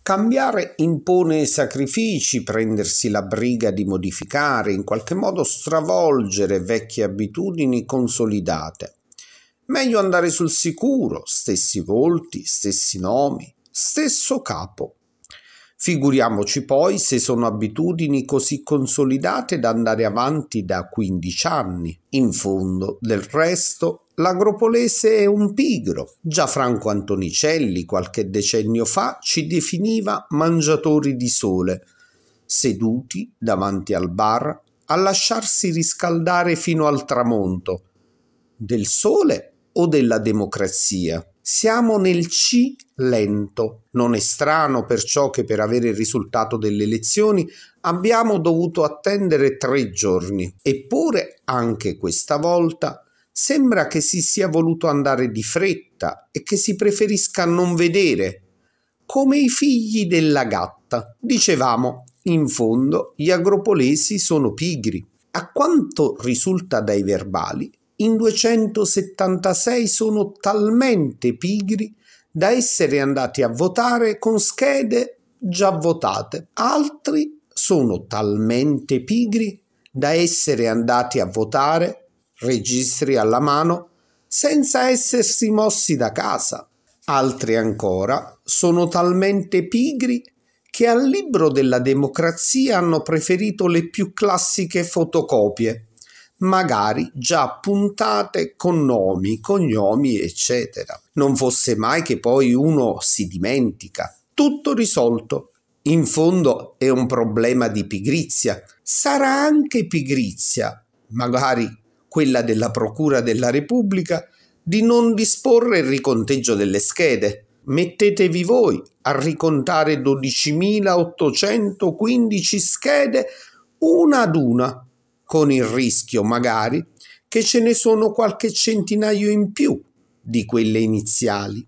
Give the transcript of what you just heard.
Cambiare impone sacrifici, prendersi la briga di modificare, in qualche modo stravolgere vecchie abitudini consolidate. Meglio andare sul sicuro, stessi volti, stessi nomi, stesso capo. Figuriamoci poi se sono abitudini così consolidate da andare avanti da 15 anni. In fondo, del resto, l'agropolese è un pigro. Già Franco Antonicelli qualche decennio fa ci definiva mangiatori di sole, seduti davanti al bar a lasciarsi riscaldare fino al tramonto. Del sole o della democrazia? Siamo nel C lento. Non è strano perciò che per avere il risultato delle elezioni abbiamo dovuto attendere tre giorni. Eppure anche questa volta sembra che si sia voluto andare di fretta e che si preferisca non vedere. Come i figli della gatta. Dicevamo, in fondo, gli agropolesi sono pigri. A quanto risulta dai verbali, in 276 sono talmente pigri da essere andati a votare con schede già votate. Altri sono talmente pigri da essere andati a votare, registri alla mano, senza essersi mossi da casa. Altri ancora sono talmente pigri che al libro della democrazia hanno preferito le più classiche fotocopie magari già puntate con nomi, cognomi, eccetera. Non fosse mai che poi uno si dimentica. Tutto risolto. In fondo è un problema di pigrizia. Sarà anche pigrizia, magari quella della Procura della Repubblica, di non disporre il riconteggio delle schede. Mettetevi voi a ricontare 12.815 schede una ad una con il rischio magari che ce ne sono qualche centinaio in più di quelle iniziali.